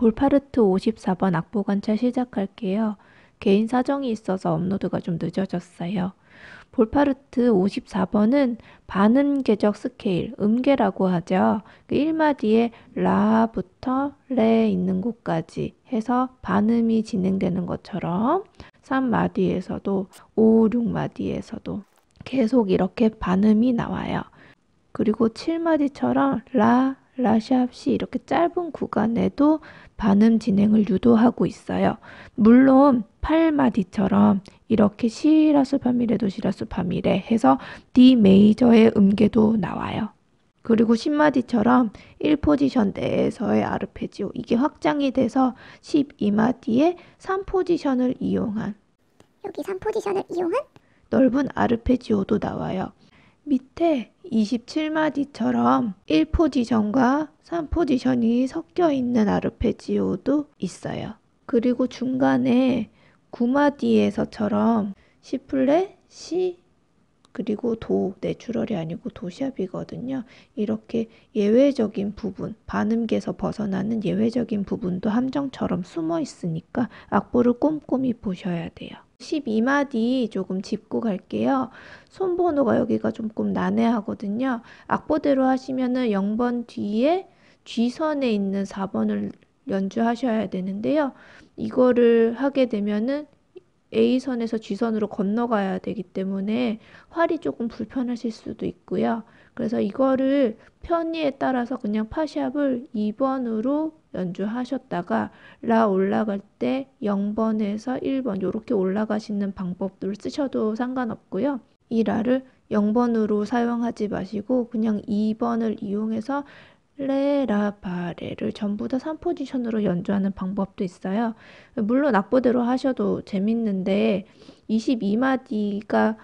볼파르트 54번 악보 관찰 시작할게요. 개인 사정이 있어서 업로드가 좀 늦어졌어요. 볼파르트 54번은 반음 계적 스케일, 음계라고 하죠. 그 1마디에 라부터 레 있는 곳까지 해서 반음이 진행되는 것처럼 3마디에서도 5, 6마디에서도 계속 이렇게 반음이 나와요. 그리고 7마디처럼 라, 라시합시 이렇게 짧은 구간에도 반음 진행을 유도하고 있어요. 물론 팔마디처럼 이렇게 시라솔 파미레 도시라솔 파미레 해서 D 메이저의 음계도 나와요. 그리고 10마디처럼 1포지션 내에서의 아르페지오 이게 확장이 돼서 12마디의 3포지션을 이용한 여기 3포지션을 이용한 넓은 아르페지오도 나와요. 밑에 27마디처럼 1포지션과 3포지션이 섞여 있는 아르페지오도 있어요. 그리고 중간에 9마디에서처럼 C 플랫, C 그리고 도 내추럴이 아니고 도샵이거든요 이렇게 예외적인 부분, 반음계에서 벗어나는 예외적인 부분도 함정처럼 숨어 있으니까 악보를 꼼꼼히 보셔야 돼요. 12마디 조금 짚고 갈게요. 손번호가 여기가 조금 난해하거든요. 악보대로 하시면은 0번 뒤에 G선에 있는 4번을 연주하셔야 되는데요. 이거를 하게 되면은 A선에서 G선으로 건너가야 되기 때문에 활이 조금 불편하실 수도 있고요. 그래서 이거를 편의에 따라서 그냥 파샵을 2번으로 연주하셨다가 라 올라갈 때 0번에서 1번 이렇게 올라가시는 방법을 쓰셔도 상관없고요. 이 라를 0번으로 사용하지 마시고 그냥 2번을 이용해서 레라바레를 전부 다 3포지션으로 연주하는 방법도 있어요. 물론 악보대로 하셔도 재밌는데 22마디가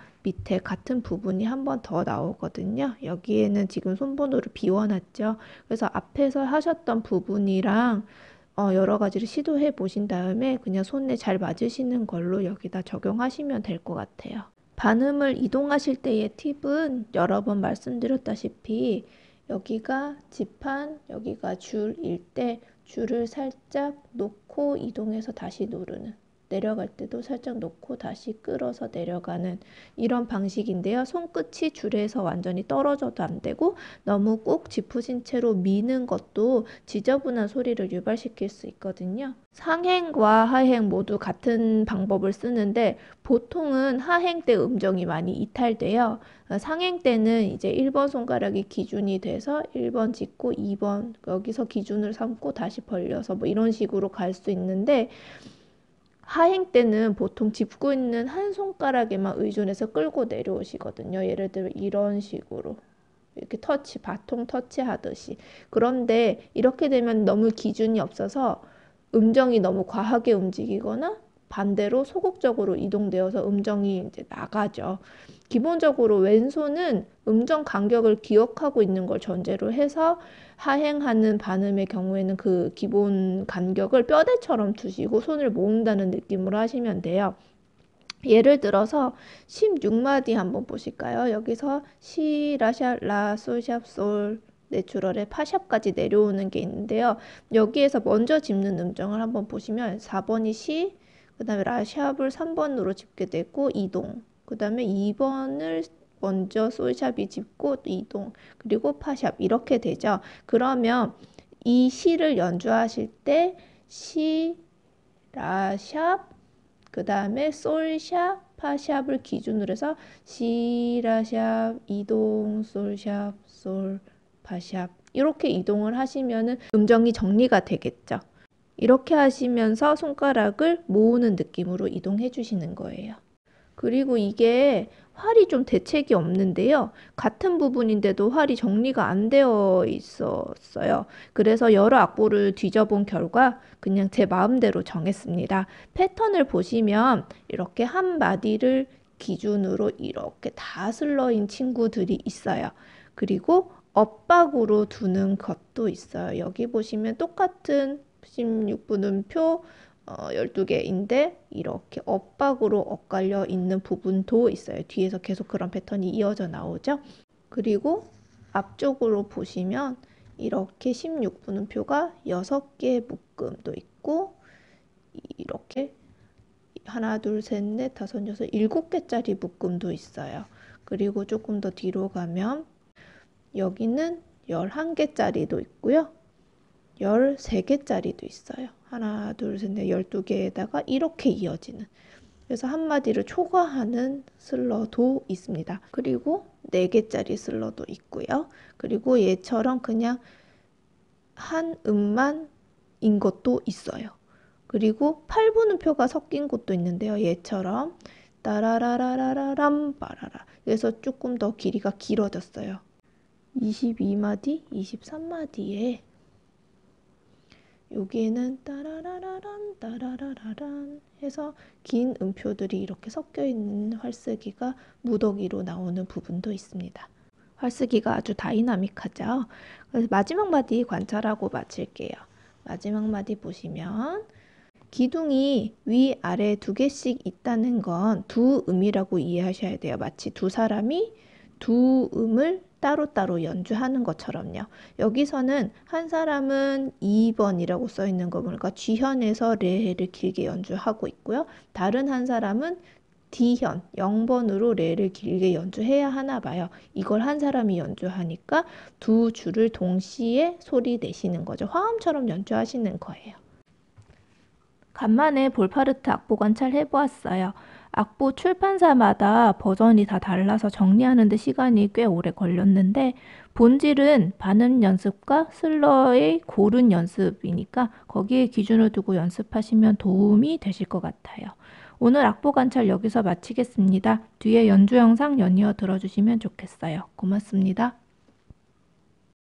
밑에 같은 부분이 한 번 더 나오거든요. 여기에는 지금 손번호를 비워놨죠. 그래서 앞에서 하셨던 부분이랑 어, 여러 가지를 시도해 보신 다음에 그냥 손에 잘 맞으시는 걸로 여기다 적용하시면 될 것 같아요. 반음을 이동하실 때의 팁은 여러 번 말씀드렸다시피 여기가 지판, 여기가 줄일 때 줄을 살짝 놓고 이동해서 다시 누르는 내려갈 때도 살짝 놓고 다시 끌어서 내려가는 이런 방식인데요. 손끝이 줄에서 완전히 떨어져도 안 되고 너무 꼭 짚으신 채로 미는 것도 지저분한 소리를 유발시킬 수 있거든요. 상행과 하행 모두 같은 방법을 쓰는데 보통은 하행 때 음정이 많이 이탈돼요. 상행 때는 이제 1번 손가락이 기준이 돼서 1번 짚고 2번 여기서 기준을 삼고 다시 벌려서 뭐 이런 식으로 갈 수 있는데 하행 때는 보통 짚고 있는 한 손가락에만 의존해서 끌고 내려오시거든요. 예를 들어 이런 식으로 이렇게 터치, 바통 터치하듯이. 그런데 이렇게 되면 너무 기준이 없어서 음정이 너무 과하게 움직이거나 반대로 소극적으로 이동되어서 음정이 이제 나가죠. 기본적으로 왼손은 음정 간격을 기억하고 있는 걸 전제로 해서 하행하는 반음의 경우에는 그 기본 간격을 뼈대처럼 두시고 손을 모은다는 느낌으로 하시면 돼요. 예를 들어서 16마디 한번 보실까요? 여기서 시, 라샵, 라, 솔, 샵, 솔 내추럴의 파샵까지 내려오는 게 있는데요. 여기에서 먼저 짚는 음정을 한번 보시면 4번이 시, 그 다음에 라샵을 3번으로 집게 되고 이동 그 다음에 2번을 먼저 솔샵이 집고 이동 그리고 파샵 이렇게 되죠 그러면 이 시를 연주하실 때 시, 라샵 그 다음에 솔샵, 파샵을 기준으로 해서 시, 라샵, 이동, 솔샵, 솔, 파샵 이렇게 이동을 하시면은 음정이 정리가 되겠죠 이렇게 하시면서 손가락을 모으는 느낌으로 이동해 주시는 거예요. 그리고 이게 활이 좀 대책이 없는데요. 같은 부분인데도 활이 정리가 안 되어 있었어요. 그래서 여러 악보를 뒤져본 결과 그냥 제 마음대로 정했습니다. 패턴을 보시면 이렇게 한 마디를 기준으로 이렇게 다 슬러인 친구들이 있어요. 그리고 엇박으로 두는 것도 있어요. 여기 보시면 똑같은 16분음표 어, 12개인데 이렇게 엇박으로 엇갈려 있는 부분도 있어요. 뒤에서 계속 그런 패턴이 이어져 나오죠. 그리고 앞쪽으로 보시면 이렇게 16분음표가 6개 묶음도 있고 이렇게 하나 둘셋넷 다섯 여섯 일곱 개짜리 묶음도 있어요. 그리고 조금 더 뒤로 가면 여기는 11개짜리도 있고요. 13개짜리도 있어요. 하나, 둘, 셋, 넷, 12개에다가 이렇게 이어지는. 그래서 한마디를 초과하는 슬러도 있습니다. 그리고 4개짜리 슬러도 있고요. 그리고 얘처럼 그냥 한 음만 인 것도 있어요. 그리고 8분음표가 섞인 곳도 있는데요. 얘처럼 따라라라라라람 빠라라. 그래서 조금 더 길이가 길어졌어요. 22마디, 23마디에 여기에는 따라라라란 따라라라란 해서 긴 음표들이 이렇게 섞여 있는 활쓰기가 무더기로 나오는 부분도 있습니다. 활쓰기가 아주 다이나믹하죠. 그래서 마지막 마디 관찰하고 마칠게요. 마지막 마디 보시면 기둥이 위 아래 두 개씩 있다는 건 두 음이라고 이해하셔야 돼요. 마치 두 사람이 두 음을 따로따로 연주하는 것처럼요. 여기서는 한 사람은 2번이라고 써 있는 거 보니까 G현에서 레를 길게 연주하고 있고요. 다른 한 사람은 D현 0번으로 레를 길게 연주해야 하나 봐요. 이걸 한 사람이 연주하니까 두 줄을 동시에 소리 내시는 거죠. 화음처럼 연주하시는 거예요. 간만에 볼파르트 악보 관찰해 보았어요. 악보 출판사마다 버전이 다 달라서 정리하는 데 시간이 꽤 오래 걸렸는데 본질은 반응 연습과 슬러의 고른 연습이니까 거기에 기준을 두고 연습하시면 도움이 되실 것 같아요. 오늘 악보 관찰 여기서 마치겠습니다. 뒤에 연주 영상 연이어 들어주시면 좋겠어요. 고맙습니다.